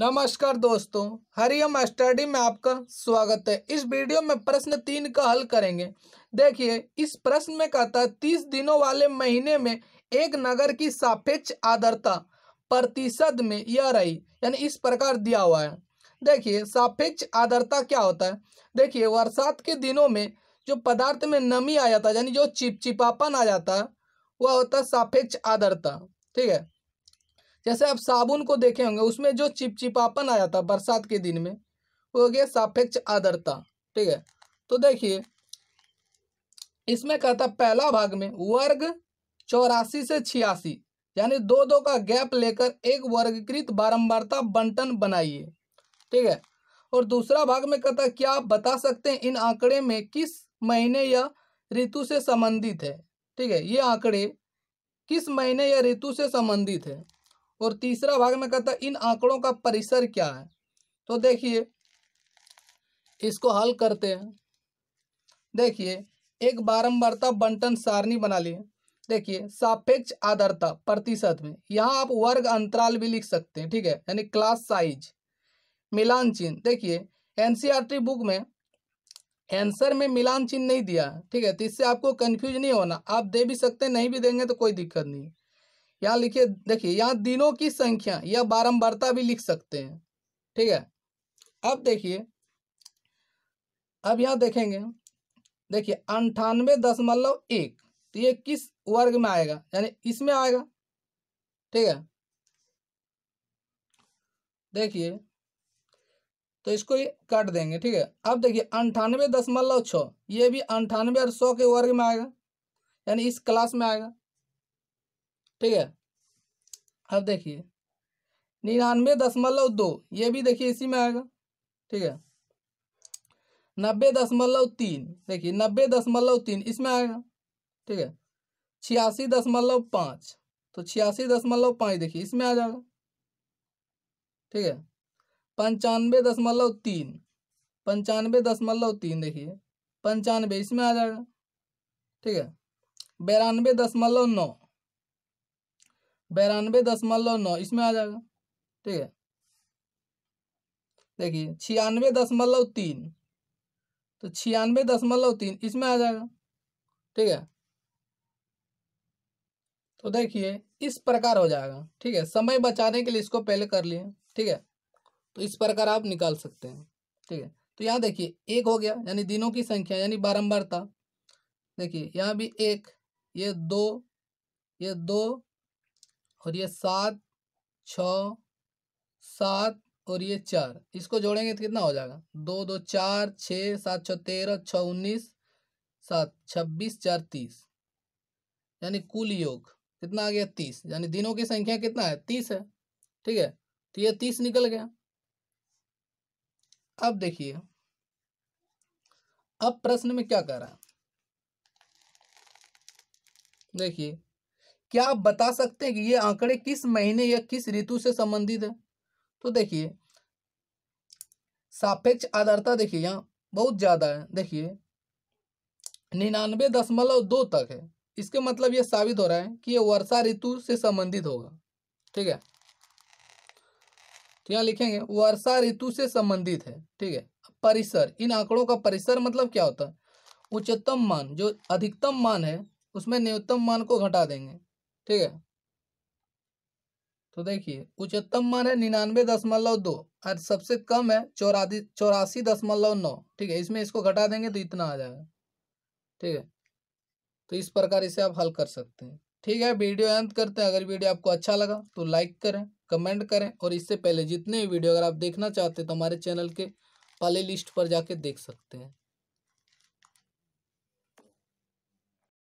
नमस्कार दोस्तों हरिओम स्टडी में आपका स्वागत है इस वीडियो में प्रश्न तीन का हल करेंगे देखिए इस प्रश्न में कहता है तीस दिनों वाले महीने में एक नगर की सापेक्ष आदरता प्रतिशत में यह रही यानी इस प्रकार दिया हुआ है देखिए सापेक्ष आदरता क्या होता है देखिए बरसात के दिनों में जो पदार्थ में नमी आ जाता है यानी जो चिपचिपापन आ जाता है वह होता है सापेक्ष आदरता ठीक है जैसे आप साबुन को देखे होंगे उसमें जो चिपचिपापन आ जाता बरसात के दिन में वो हो गया सापेक्ष आदरता ठीक है तो देखिए इसमें कहता पहला भाग में वर्ग चौरासी से छियासी यानी दो दो का गैप लेकर एक वर्गीकृत बारंबारता बंटन बनाइए ठीक है और दूसरा भाग में कहता क्या आप बता सकते हैं इन आंकड़े में किस महीने या ऋतु से संबंधित है ठीक है ये आंकड़े किस महीने या ऋतु से संबंधित है और तीसरा भाग में कहता है इन आंकड़ों का परिसर क्या है तो देखिए इसको हल करते हैं देखिए एक बारंबारता बंटन सारणी बना लिए देखिए सापेक्ष आदरता प्रतिशत में यहाँ आप वर्ग अंतराल भी लिख सकते हैं ठीक है यानी क्लास साइज मिलान चिन्ह देखिए एनसीईआरटी बुक e में आंसर में मिलान चिन्ह नहीं दिया ठीक है तो इससे आपको कंफ्यूज नहीं होना आप दे भी सकते नहीं भी देंगे तो कोई दिक्कत नहीं है यहाँ लिखिए देखिए यहाँ दिनों की संख्या या बारंबारता भी लिख सकते हैं ठीक है अब देखिए अब यहाँ देखेंगे देखिए अंठानवे दशमलव एक तो ये किस वर्ग में आएगा यानी इसमें आएगा ठीक है देखिए तो इसको काट देंगे ठीक है अब देखिए अंठानवे दशमलव छः ये भी अंठानवे और सौ के वर्ग में आएगा यानी इस क्लास में आएगा ठीक है अब देखिए निन्यानवे दशमलव दो ये भी देखिए इसी में आएगा ठीक है नब्बे दशमलव तीन देखिए नब्बे दशमलव तीन इसमें आएगा ठीक है छियासी दशमलव पाँच तो छियासी दशमलव पाँच देखिए इसमें आ जाएगा ठीक है पंचानवे दशमलव तीन पंचानवे दशमलव तीन देखिए पंचानवे इसमें आ जाएगा ठीक है बयानवे दशमलव नौ बयानबे दशमलव नौ इसमें आ जाएगा ठीक है देखिए छियानवे दशमलव तीन तो छियानवे दशमलव तीन इसमें आ जाएगा ठीक है तो देखिए इस प्रकार हो जाएगा ठीक है समय बचाने के लिए इसको पहले कर लिए ठीक है तो इस प्रकार आप निकाल सकते हैं ठीक है तो यहाँ देखिए एक हो गया यानी दिनों की संख्या यानी बारम्बारता देखिए यहाँ भी एक ये दो ये दो और ये सात छ सात और ये चार इसको जोड़ेंगे तो कितना हो जाएगा दो दो चार छः सात छः तेरह छः उन्नीस सात छब्बीस चार तीस यानी कुल योग कितना आ गया तीस यानी दिनों की संख्या कितना है तीस है ठीक है तो ये तीस निकल गया अब देखिए अब प्रश्न में क्या कह रहा है देखिए क्या आप बता सकते हैं कि ये आंकड़े किस महीने या किस ऋतु से संबंधित है तो देखिए सापेक्ष आदरता देखिए यहाँ बहुत ज़्यादा है देखिए निन्यानवे दशमलव दो तक है इसके मतलब ये साबित हो रहा है कि ये वर्षा ऋतु से संबंधित होगा ठीक है तो यहाँ लिखेंगे वर्षा ऋतु से संबंधित है ठीक है परिसर इन आंकड़ों का परिसर मतलब क्या होता है उच्चतम मान जो अधिकतम मान है उसमें न्यूनतम मान को घटा देंगे ठीक है तो देखिए उच्चतम मान है निन्यानवे दशमलव दो और सबसे कम है चौरासी चौरासी दशमलव नौ ठीक है इसमें इसको घटा देंगे तो इतना आ जाएगा ठीक है तो इस प्रकार इसे आप हल कर सकते हैं ठीक है वीडियो अंत करते हैं अगर वीडियो आपको अच्छा लगा तो लाइक करें कमेंट करें और इससे पहले जितने भी वीडियो अगर आप देखना चाहते हैं तो हमारे चैनल के प्ले लिस्ट पर जाके देख सकते हैं